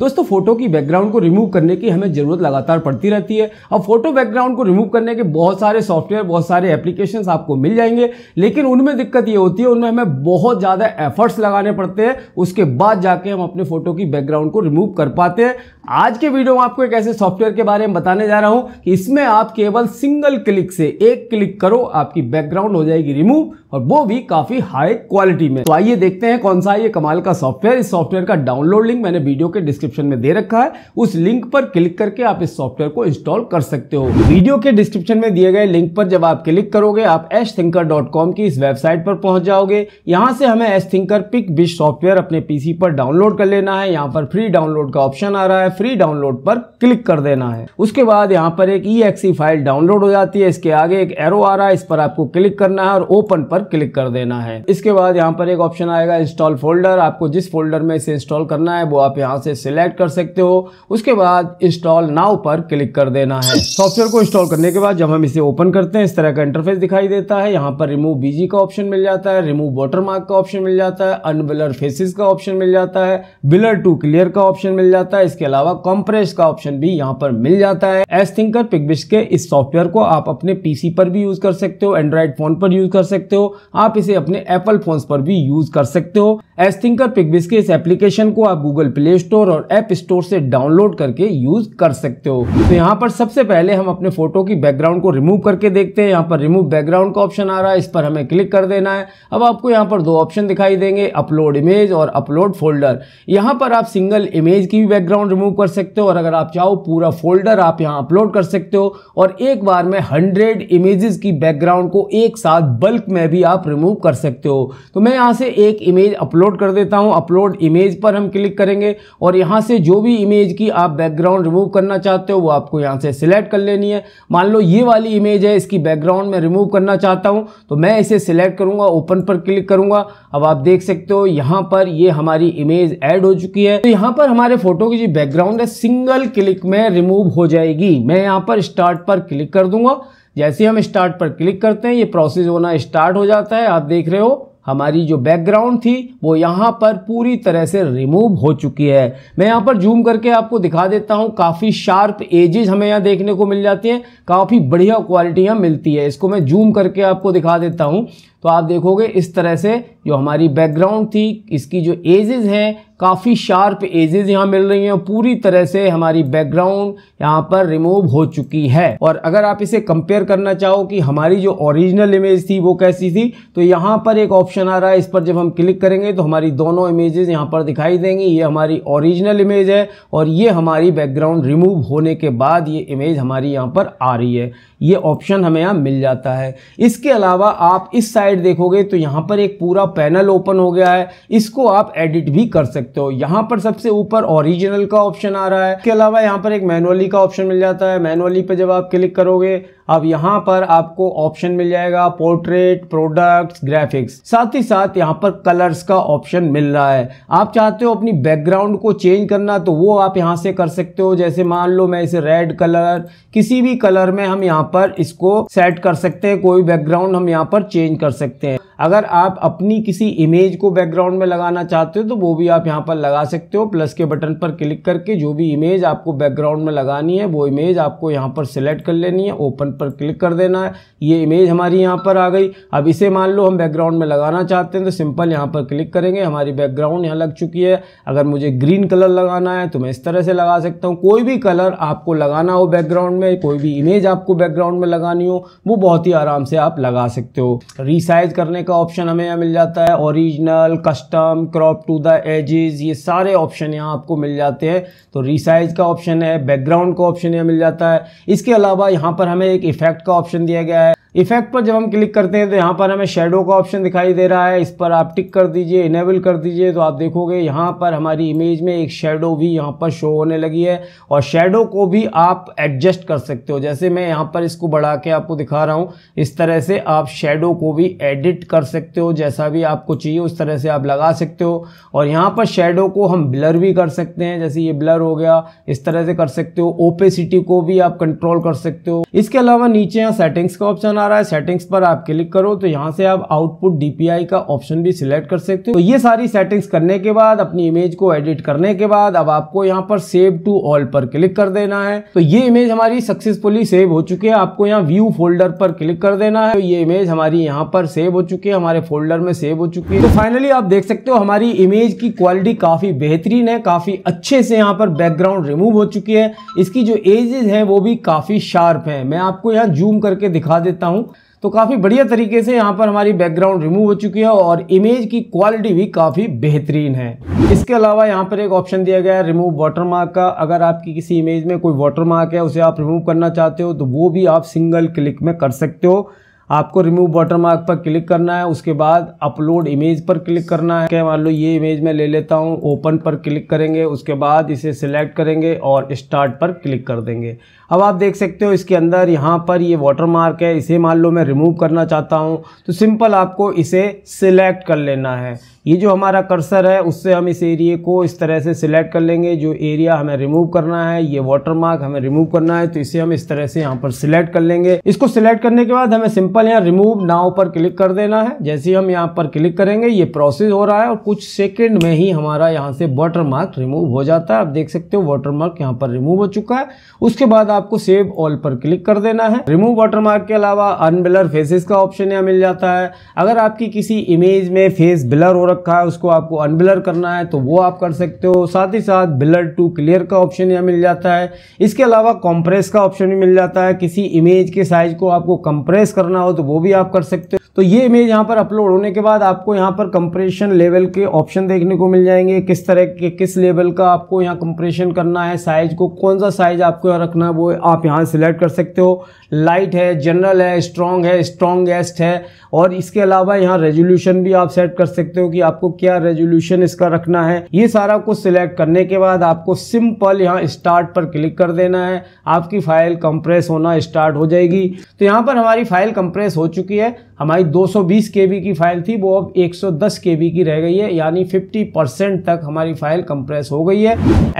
दोस्तों फोटो की बैकग्राउंड को रिमूव करने की हमें ज़रूरत लगातार पड़ती रहती है अब फोटो बैकग्राउंड को रिमूव करने के बहुत सारे सॉफ्टवेयर बहुत सारे एप्लीकेशन आपको मिल जाएंगे लेकिन उनमें दिक्कत ये होती है उनमें हमें बहुत ज़्यादा एफर्ट्स लगाने पड़ते हैं उसके बाद जाके हम अपने फोटो की बैकग्राउंड को रिमूव कर पाते हैं आज के वीडियो में आपको एक ऐसे सॉफ्टवेयर के बारे में बताने जा रहा हूं कि इसमें आप केवल सिंगल क्लिक से एक क्लिक करो आपकी बैकग्राउंड हो जाएगी रिमूव और वो भी काफी हाई क्वालिटी में तो आइए देखते हैं कौन सा ये कमाल का सॉफ्टवेयर इस सॉफ्टवेयर का डाउनलोड लिंक मैंने वीडियो के डिस्क्रिप्शन डिस्क्रिप्शन में दे रखा है उस लिंक पर क्लिक करके आप इस सॉफ्टवेयर को इंस्टॉल कर सकते हो वीडियो के डिस्क्रिप्शन में दिए गए लिंक पर जब आप क्लिक करोगे आप एश की इस वेबसाइट पर पहुंच जाओगे यहाँ से हमें एस थिंकर पिक बिश सॉफ्टवेयर अपने पीसी पर डाउनलोड कर लेना है यहाँ पर फ्री डाउनलोड का ऑप्शन आ रहा है फ्री डाउनलोड पर क्लिक कर देना है उसके बाद यहाँ पर एक ई फाइल डाउनलोड हो जाती है इसके आगे एक एरो आ रहा है इस पर आपको क्लिक करना है और ओपन पर क्लिक कर देना है इसके बाद यहाँ पर एक ऑप्शन आएगा इंस्टॉल फोल्डर आपको जिस फोल्डर में इसे इंस्टॉल करना है वो आप यहाँ से सिलेक्ट सेलेक्ट कर सकते हो उसके बाद इंस्टॉल नाउ पर क्लिक कर देना है सॉफ्टवेयर को इंस्टॉल करने के बाद जब हम इसे ओपन करते हैं इस तरह का इंटरफेस दिखाई देता है यहाँ पर रिमूव बीजी का ऑप्शन मिल जाता है रिमूव मार्क का ऑप्शन मिल जाता है अनबिलर फेसिस का ऑप्शन मिल जाता है बिलर टू क्लियर का ऑप्शन मिल जाता है इसके अलावा कॉम्प्रेस का ऑप्शन भी यहाँ पर मिल जाता है एस थिंकर पिकबिश के इस सॉफ्टवेयर को आप अपने पीसी पर भी यूज कर सकते हो एंड्रॉइड फोन पर यूज कर सकते हो आप इसे अपने एप्पल फोन पर भी यूज कर सकते हो एस थिंकर पिकबिश के इस एप्लीकेशन को आप गूगल प्ले स्टोर और ऐप स्टोर से डाउनलोड करके यूज कर सकते हो तो यहाँ पर सबसे पहले हम अपने फोटो की बैकग्राउंड को रिमूव करके देखते हैं यहाँ पर रिमूव बैकग्राउंड का ऑप्शन आ रहा है इस पर हमें क्लिक कर देना है अब आपको यहाँ पर दो ऑप्शन दिखाई देंगे अपलोड इमेज और अपलोड फोल्डर यहाँ पर आप सिंगल इमेज की भी बैकग्राउंड रिमूव कर सकते हो और अगर आप चाहो पूरा फोल्डर आप यहाँ अपलोड कर सकते हो और एक बार में हंड्रेड इमेजेस की बैकग्राउंड को एक साथ बल्क में भी आप रिमूव कर सकते हो तो मैं यहाँ से एक इमेज अपलोड कर देता हूँ अपलोड इमेज पर हम क्लिक करेंगे और यहाँ यहाँ से जो भी इमेज की आप बैकग्राउंड रिमूव करना चाहते हो वो आपको यहाँ से सिलेक्ट कर लेनी है मान लो ये वाली इमेज है इसकी बैकग्राउंड में रिमूव करना चाहता हूँ तो मैं इसे सिलेक्ट करूँगा ओपन पर क्लिक करूँगा अब आप देख सकते हो यहाँ पर ये हमारी इमेज ऐड हो चुकी है तो यहाँ पर हमारे फोटो की जो बैकग्राउंड है सिंगल क्लिक में रिमूव हो जाएगी मैं यहाँ पर स्टार्ट पर क्लिक कर दूंगा जैसे हम स्टार्ट पर क्लिक करते हैं ये प्रोसेस होना स्टार्ट हो जाता है आप देख रहे हो हमारी जो बैकग्राउंड थी वो यहाँ पर पूरी तरह से रिमूव हो चुकी है मैं यहाँ पर जूम करके आपको दिखा देता हूँ काफ़ी शार्प एजेस हमें यहाँ देखने को मिल जाती हैं काफ़ी बढ़िया क्वालिटी यहाँ मिलती है इसको मैं जूम करके आपको दिखा देता हूँ तो आप देखोगे इस तरह से जो हमारी बैकग्राउंड थी इसकी जो एजेस हैं काफ़ी शार्प एजेस यहाँ मिल रही हैं पूरी तरह से हमारी बैकग्राउंड यहाँ पर रिमूव हो चुकी है और अगर आप इसे कंपेयर करना चाहो कि हमारी जो ओरिजिनल इमेज थी वो कैसी थी तो यहाँ पर एक ऑप्शन आ रहा है इस पर जब हम क्लिक करेंगे तो हमारी दोनों इमेजेस यहाँ पर दिखाई देंगी ये हमारी ओरिजिनल इमेज है और ये हमारी बैकग्राउंड रिमूव होने के बाद ये इमेज हमारी यहाँ पर आ रही है ये ऑप्शन हमें यहाँ मिल जाता है इसके अलावा आप इस साइड देखोगे तो यहाँ पर एक पूरा पैनल ओपन हो गया है इसको आप एडिट भी कर सकते हो यहाँ पर सबसे ऊपर ओरिजिनल का ऑप्शन आ रहा है इसके अलावा यहाँ पर एक मैनुअली का ऑप्शन मिल जाता है मैनुअली पर जब आप क्लिक करोगे अब यहाँ पर आपको ऑप्शन मिल जाएगा पोर्ट्रेट प्रोडक्ट्स ग्राफिक्स साथ ही साथ यहाँ पर कलर्स का ऑप्शन मिल रहा है आप चाहते हो अपनी बैकग्राउंड को चेंज करना तो वो आप यहाँ से कर सकते हो जैसे मान लो मैं इसे रेड कलर किसी भी कलर में हम यहाँ पर इसको सेट कर सकते हैं कोई बैकग्राउंड हम यहाँ पर चेंज कर सकते हैं अगर आप अपनी किसी इमेज को बैकग्राउंड में लगाना चाहते हो तो वो भी आप यहाँ पर लगा सकते हो प्लस के बटन पर क्लिक करके जो भी इमेज आपको बैकग्राउंड में लगानी है वो इमेज आपको यहाँ पर सिलेक्ट कर लेनी है ओपन पर क्लिक कर देना है ये इमेज हमारी यहाँ पर आ गई अब इसे मान लो हम बैकग्राउंड में लगाना चाहते हैं तो सिंपल यहाँ पर क्लिक करेंगे हमारी बैकग्राउंड यहाँ लग चुकी है अगर मुझे ग्रीन कलर लगाना है तो मैं इस तरह से लगा सकता हूँ कोई भी कलर आपको लगाना हो बैकग्राउंड में कोई भी इमेज आपको बैकग्राउंड में लगानी हो वो बहुत ही आराम से आप लगा सकते हो रिसाइज करने का ऑप्शन हमें यहाँ मिल जाता है original custom crop to the edges ये सारे ऑप्शन यहाँ आपको मिल जाते हैं तो रिसाइज का ऑप्शन है बैकग्राउंड का ऑप्शन यहाँ मिल जाता है इसके अलावा यहाँ पर हमें एक इफेक्ट का ऑप्शन दिया गया है इफेक्ट पर जब हम क्लिक करते हैं तो यहाँ पर हमें शेडो का ऑप्शन दिखाई दे रहा है इस पर आप टिक कर दीजिए इनेबल कर दीजिए तो आप देखोगे यहाँ पर हमारी इमेज में एक शेडो भी यहाँ पर शो होने लगी है और शेडो को भी आप एडजस्ट कर सकते हो जैसे मैं यहाँ पर इसको बढ़ा के आपको दिखा रहा हूँ इस तरह से आप शेडो को भी एडिट कर सकते हो जैसा भी आपको चाहिए उस तरह से आप लगा सकते हो और यहाँ पर शेडो को हम ब्लर भी कर सकते हैं जैसे ये ब्लर हो गया इस तरह से कर सकते हो ओपेसिटी को भी आप कंट्रोल कर सकते हो इसके अलावा नीचे यहाँ सेटिंग्स का ऑप्शन ऑप्शन आ रहा है सेटिंग्स पर आप क्लिक करो तो यहाँ से आप आउटपुट डीपीआई का ऑप्शन भी सिलेक्ट कर सकते हो तो ये सारी सेटिंग्स करने के बाद अपनी इमेज को एडिट करने के बाद अब आपको यहाँ पर सेव टू ऑल पर क्लिक कर देना है तो ये इमेज हमारी सक्सेसफुली सेव हो चुकी है आपको यहाँ व्यू फोल्डर पर क्लिक कर देना है तो ये इमेज हमारी यहाँ पर सेव हो चुकी है हमारे फोल्डर में सेव हो चुकी है तो फाइनली आप देख सकते हो हमारी इमेज की क्वालिटी काफी बेहतरीन है काफी अच्छे से यहाँ पर बैकग्राउंड रिमूव हो चुकी है इसकी जो एजेस है वो भी काफी शार्प है मैं आपको यहाँ जूम करके दिखा देता हूँ तो काफ़ी बढ़िया तरीके से यहाँ पर हमारी बैकग्राउंड रिमूव हो चुकी है और इमेज की क्वालिटी भी काफ़ी बेहतरीन है इसके अलावा यहाँ पर एक ऑप्शन दिया गया है रिमूव वाटरमार्क का अगर आपकी किसी इमेज में कोई वाटरमार्क है उसे आप रिमूव करना चाहते हो तो वो भी आप सिंगल क्लिक में कर सकते हो आपको रिमूव वाटरमार्क पर क्लिक करना है उसके बाद अपलोड इमेज पर क्लिक करना है क्या मान लो ये इमेज मैं ले लेता हूँ ओपन पर क्लिक करेंगे उसके बाद इसे सिलेक्ट करेंगे और स्टार्ट पर क्लिक कर देंगे अब आप देख सकते हो इसके अंदर यहाँ पर ये वाटर मार्क है इसे मान लो मैं रिमूव करना चाहता हूँ तो सिंपल आपको इसे सिलेक्ट कर लेना है ये जो हमारा कर्सर है उससे हम इस एरिए को इस तरह से सिलेक्ट कर लेंगे जो एरिया हमें रिमूव करना है ये वाटर मार्क हमें रिमूव करना है तो इसे हम इस तरह से यहाँ पर सिलेक्ट कर लेंगे इसको सिलेक्ट करने के बाद हमें सिंपल यहाँ रिमूव नाव पर क्लिक कर देना है जैसे ही हम यहाँ पर क्लिक करेंगे ये प्रोसेस हो रहा है और कुछ सेकेंड में ही हमारा यहाँ से वाटर मार्क रिमूव हो जाता है आप देख सकते हो वाटर मार्क यहाँ पर रिमूव हो चुका है उसके बाद आपको सेव ऑल पर क्लिक कर देना है रिमूव वाटरमार्क के अलावा अनबिलर फेसेस का ऑप्शन यहाँ मिल जाता है अगर आपकी किसी इमेज में फेस बिलर हो रखा है उसको आपको अनबिलर करना है तो वो आप कर सकते हो साथ ही साथ बिलर टू क्लियर का ऑप्शन यहाँ मिल जाता है इसके अलावा कॉम्प्रेस का ऑप्शन भी मिल जाता है किसी इमेज के साइज को आपको कंप्रेस करना हो तो वो भी आप कर सकते हो तो ये इमेज यहाँ पर अपलोड होने के बाद आपको यहाँ पर कंप्रेशन लेवल के ऑप्शन देखने को मिल जाएंगे किस तरह के किस लेवल का आपको यहाँ कंप्रेशन करना है साइज को कौन सा साइज आपको यहाँ रखना है वो आप यहाँ सिलेक्ट कर सकते हो लाइट है जनरल है स्ट्रॉन्ग है स्ट्रॉन्गेस्ट है और इसके अलावा यहाँ रेजोल्यूशन भी आप सेट कर सकते हो कि आपको क्या रेजोल्यूशन इसका रखना है ये सारा कुछ सिलेक्ट करने के बाद आपको सिंपल यहाँ स्टार्ट पर क्लिक कर देना है आपकी फाइल कंप्रेस होना स्टार्ट हो जाएगी तो यहाँ पर हमारी फाइल कंप्रेस हो चुकी है हमारी तक 220 केबी की फाइल थी वो अब 110 केबी की रह गई है यानी 50 परसेंट तक हमारी फाइल कंप्रेस हो गई है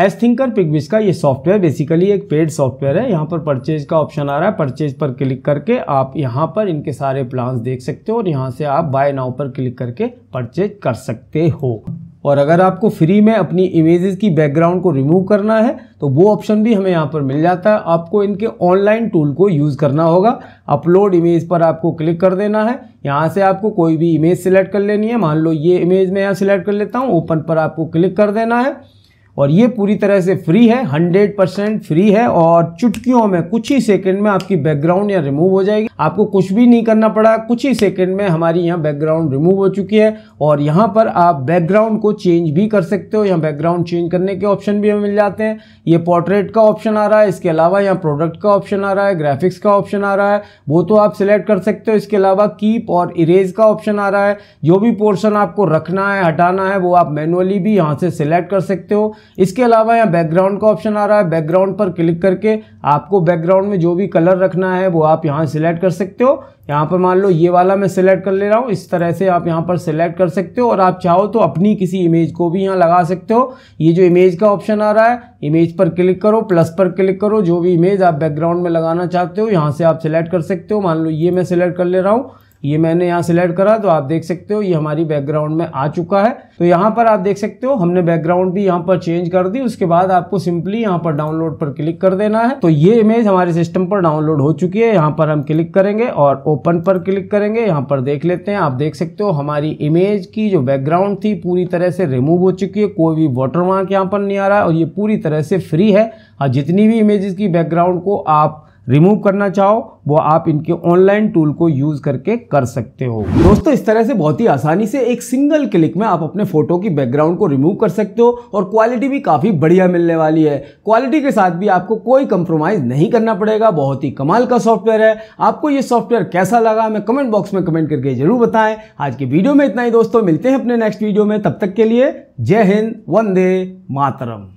एस थिंकर पिकविस का ये सॉफ्टवेयर बेसिकली एक पेड सॉफ्टवेयर है यहाँ पर परचेज का ऑप्शन आ रहा है परचेज पर क्लिक करके आप यहाँ पर इनके सारे प्लान देख सकते हो और यहाँ से आप बाय नाउ पर क्लिक करके परचेज कर सकते हो और अगर आपको फ्री में अपनी इमेजेस की बैकग्राउंड को रिमूव करना है तो वो ऑप्शन भी हमें यहाँ पर मिल जाता है आपको इनके ऑनलाइन टूल को यूज़ करना होगा अपलोड इमेज पर आपको क्लिक कर देना है यहाँ से आपको कोई भी इमेज सिलेक्ट कर लेनी है मान लो ये इमेज मैं यहाँ सिलेक्ट कर लेता हूँ ओपन पर आपको क्लिक कर देना है और ये पूरी तरह से फ्री है 100 परसेंट फ्री है और चुटकियों में कुछ ही सेकंड में आपकी बैकग्राउंड या रिमूव हो जाएगी आपको कुछ भी नहीं करना पड़ा कुछ ही सेकंड में हमारी यहाँ बैकग्राउंड रिमूव हो चुकी है और यहाँ पर आप बैकग्राउंड को चेंज भी कर सकते हो यहाँ बैकग्राउंड चेंज करने के ऑप्शन भी हमें मिल जाते हैं ये पोर्ट्रेट का ऑप्शन आ रहा है इसके अलावा यहाँ प्रोडक्ट का ऑप्शन आ रहा है ग्राफिक्स का ऑप्शन आ रहा है वो तो आप सिलेक्ट कर सकते हो इसके अलावा कीप और इरेज का ऑप्शन आ रहा है जो भी पोर्सन आपको रखना है हटाना है वो आप मैनुअली भी यहाँ से सिलेक्ट कर सकते हो इसके अलावा यहाँ बैकग्राउंड का ऑप्शन आ रहा है बैकग्राउंड पर क्लिक करके आपको बैकग्राउंड में जो भी कलर रखना है वो आप यहाँ सेलेक्ट कर सकते हो यहाँ पर मान लो ये वाला मैं सिलेक्ट कर ले रहा हूँ इस तरह से आप यहाँ पर सिलेक्ट कर सकते हो और आप चाहो तो अपनी किसी इमेज को भी यहाँ लगा सकते हो ये जो इमेज का ऑप्शन आ रहा है इमेज पर क्लिक करो प्लस पर क्लिक करो जो भी इमेज आप बैकग्राउंड में लगाना चाहते हो यहाँ से आप सिलेक्ट कर सकते हो मान लो ये मैं सिलेक्ट कर ले रहा हूँ ये मैंने यहाँ सिलेक्ट करा तो आप देख सकते हो ये हमारी बैकग्राउंड में आ चुका है तो यहाँ पर आप देख सकते हो हमने बैकग्राउंड भी यहाँ पर चेंज कर दी उसके बाद आपको सिंपली यहाँ पर डाउनलोड पर क्लिक कर देना है तो ये इमेज हमारे सिस्टम पर डाउनलोड हो चुकी है यहाँ पर हम क्लिक करेंगे और ओपन पर क्लिक करेंगे यहाँ पर देख लेते हैं आप देख सकते हो हमारी इमेज की जो बैकग्राउंड थी पूरी तरह से रिमूव हो चुकी है कोई भी वाटर मार्क यहाँ पर नहीं आ रहा है और ये पूरी तरह से फ्री है और जितनी भी इमेजेस की बैकग्राउंड को आप रिमूव करना चाहो वो आप इनके ऑनलाइन टूल को यूज करके कर सकते हो दोस्तों इस तरह से बहुत ही आसानी से एक सिंगल क्लिक में आप अपने फोटो की बैकग्राउंड को रिमूव कर सकते हो और क्वालिटी भी काफी बढ़िया मिलने वाली है क्वालिटी के साथ भी आपको कोई कंप्रोमाइज नहीं करना पड़ेगा बहुत ही कमाल का सॉफ्टवेयर है आपको ये सॉफ्टवेयर कैसा लगा हमें कमेंट बॉक्स में कमेंट करके जरूर बताएं आज के वीडियो में इतना ही दोस्तों मिलते हैं अपने नेक्स्ट वीडियो में तब तक के लिए जय हिंद वंदे मातरम